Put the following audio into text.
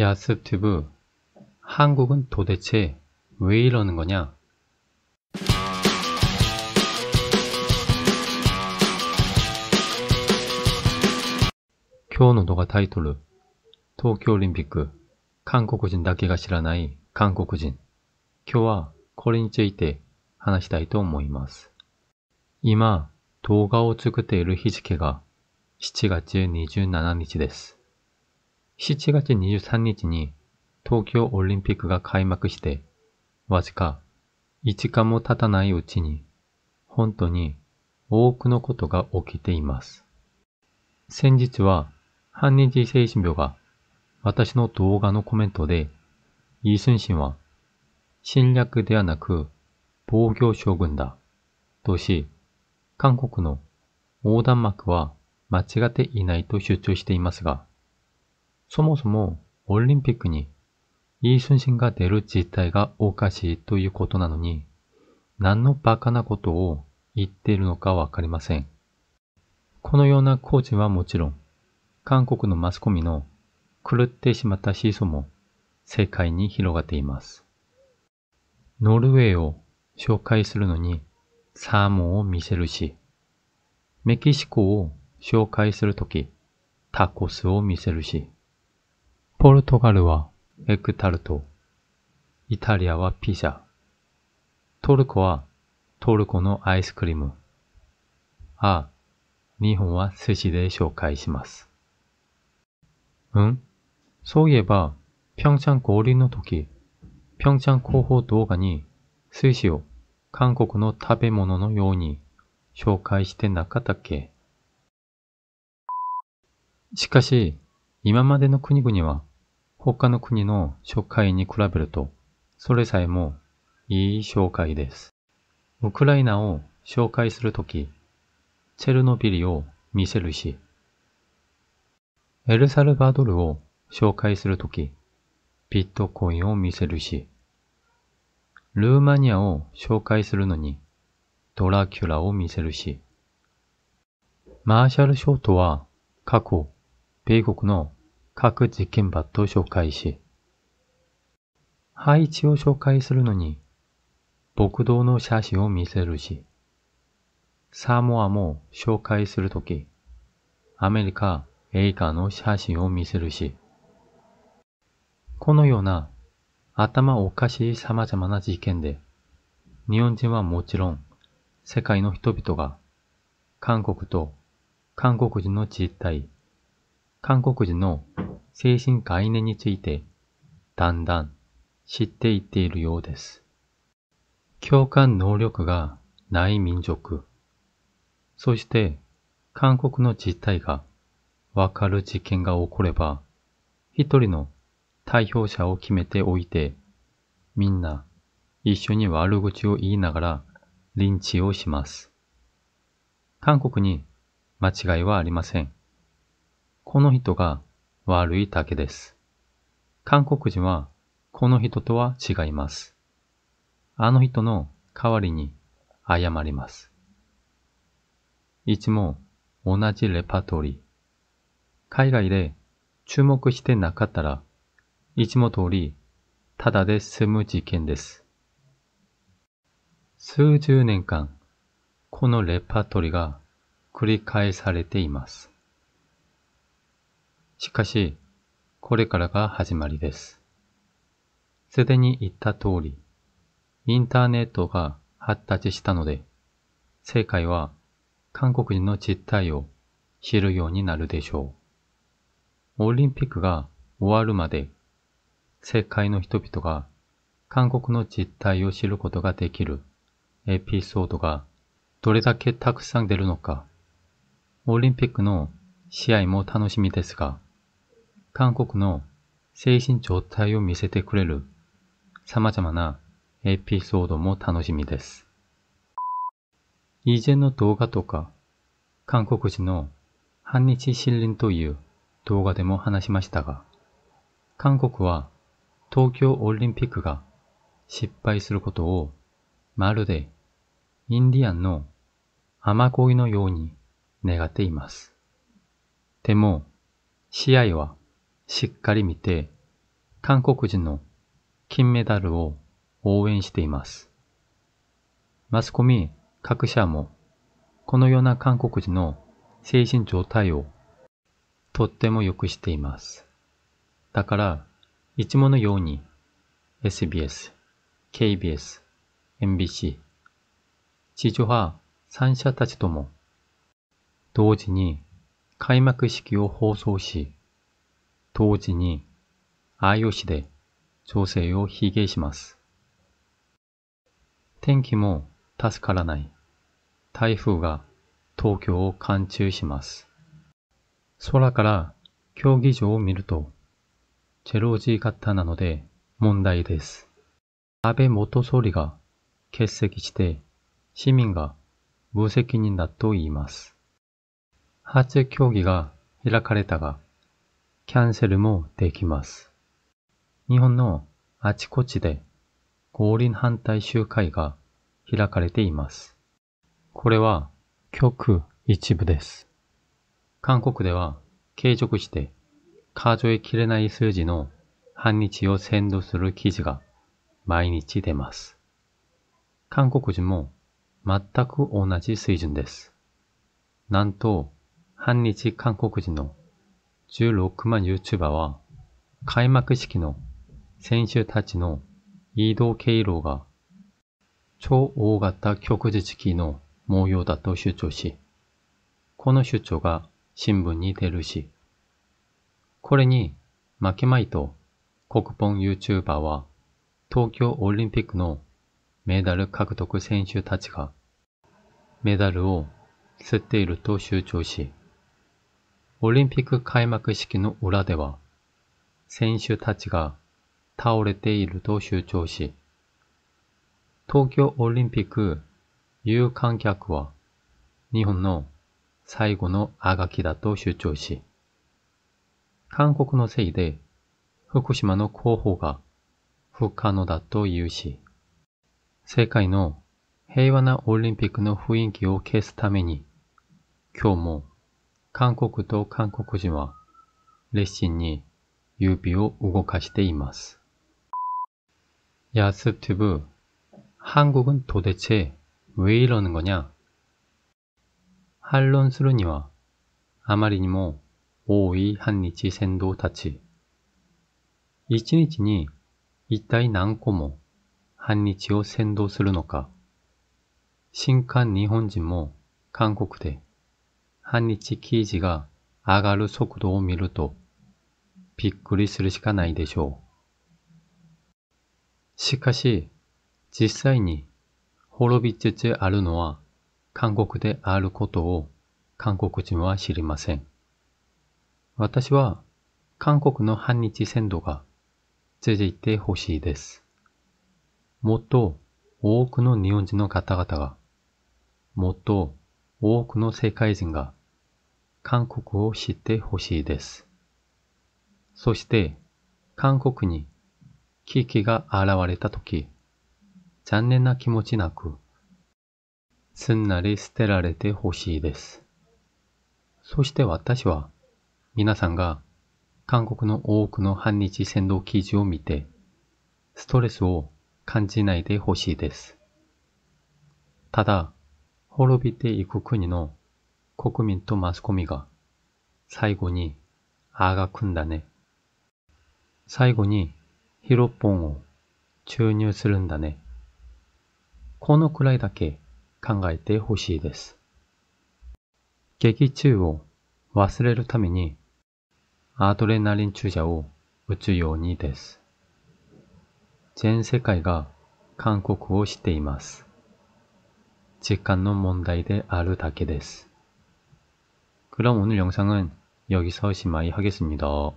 야스티브한국은도대체왜이러는거냐今日の動画タイトル東京オリンピック韓国人だけが知らない韓国人今日はこれについて話したいと思います。今動画を作っている日付が7月27日です。7月23日に東京オリンピックが開幕して、わずか1時間も経たないうちに、本当に多くのことが起きています。先日は、反日精神病が私の動画のコメントで、イースンシンは侵略ではなく防御将軍だとし、韓国の横断幕は間違っていないと主張していますが、そもそもオリンピックにイ・スンシンが出る自体がおかしいということなのに、何のバカなことを言っているのかわかりません。このような工事はもちろん、韓国のマスコミの狂ってしまった思想も世界に広がっています。ノルウェーを紹介するのにサーモンを見せるし、メキシコを紹介するときタコスを見せるし、ポルトガルはエクタルト、イタリアはピザ、トルコはトルコのアイスクリーム。あ、日本は寿司で紹介します。うん、そういえば、平昌合流の時、平昌広報動画に寿司を韓国の食べ物のように紹介してなかったっけしかし、今までの国々は他の国の紹介に比べると、それさえもいい紹介です。ウクライナを紹介するとき、チェルノビリを見せるし、エルサルバドルを紹介するとき、ビットコインを見せるし、ルーマニアを紹介するのに、ドラキュラを見せるし、マーシャルショートは過去、米国の各実験バットを紹介し、配置を紹介するのに、牧道の写真を見せるし、サモアも紹介するとき、アメリカ、映画の写真を見せるし、このような頭おかしい様々な事件で、日本人はもちろん世界の人々が韓国と韓国人の実態、韓国人の精神概念についてだんだん知っていっているようです。共感能力がない民族。そして韓国の実態がわかる事件が起これば、一人の代表者を決めておいて、みんな一緒に悪口を言いながらリンチをします。韓国に間違いはありません。この人が悪いだけです。韓国人はこの人とは違います。あの人の代わりに謝ります。いつも同じレパートリー。海外で注目してなかったら、いつも通り、ただで済む事件です。数十年間、このレパートリーが繰り返されています。しかし、これからが始まりです。すでに言った通り、インターネットが発達したので、世界は韓国人の実態を知るようになるでしょう。オリンピックが終わるまで、世界の人々が韓国の実態を知ることができるエピソードがどれだけたくさん出るのか、オリンピックの試合も楽しみですが、韓国の精神状態を見せてくれる様々なエピソードも楽しみです。以前の動画とか、韓国人の半日森林という動画でも話しましたが、韓国は東京オリンピックが失敗することをまるでインディアンの雨恋いのように願っています。でも、試合はしっかり見て、韓国人の金メダルを応援しています。マスコミ各社も、このような韓国人の精神状態をとっても良くしています。だから、いつものように SBS、KBS、MBC、地上波3社たちとも同時に開幕式を放送し、同時に IOC で調整を疲弊します。天気も助からない。台風が東京を貫中します。空から競技場を見ると、チェロジー型なので問題です。安倍元総理が欠席して市民が無責任だと言います。初競技が開かれたが、キャンセルもできます。日本のあちこちで五輪反対集会が開かれています。これは極一部です。韓国では継続して数え切れない数字の反日を先導する記事が毎日出ます。韓国人も全く同じ水準です。なんと、反日韓国人の16万 YouTuber は開幕式の選手たちの移動経路が超大型曲日式の模様だと主張し、この主張が新聞に出るし、これに負けまいと国本 YouTuber は東京オリンピックのメダル獲得選手たちがメダルを捨ていると主張し、オリンピック開幕式の裏では、選手たちが倒れていると主張し、東京オリンピック有観客は日本の最後のあがきだと主張し、韓国のせいで福島の候補が不可能だと言うし、世界の平和なオリンピックの雰囲気を消すために、今日も韓国と韓国人は熱心に指を動かしています。야습튜브한국은도대체왜이러는거냐한론수르니와아마리니모오이한니치센도다치이치니치니이따이난코모한니치오센도스르노카신칸니혼진모한국대半日記事が上がる速度を見ると、びっくりするしかないでしょう。しかし、実際に滅びつつあるのは韓国であることを韓国人は知りません。私は韓国の反日鮮度が続いてほしいです。もっと多くの日本人の方々が、もっと多くの世界人が韓国を知ってほしいです。そして、韓国に危機が現れたとき、残念な気持ちなく、すんなり捨てられてほしいです。そして私は、皆さんが韓国の多くの反日戦闘記事を見て、ストレスを感じないでほしいです。ただ、滅びていく国の国民とマスコミが、最後に、あがくんだね。最後に、ヒロポンを注入するんだね。このくらいだけ考えてほしいです。劇中を忘れるために、アドレナリン注射を打つようにです。全世界が韓国をしています。時間の問題であるだけです。 그럼 오늘 영상은 여기서 심마이 하겠습니다.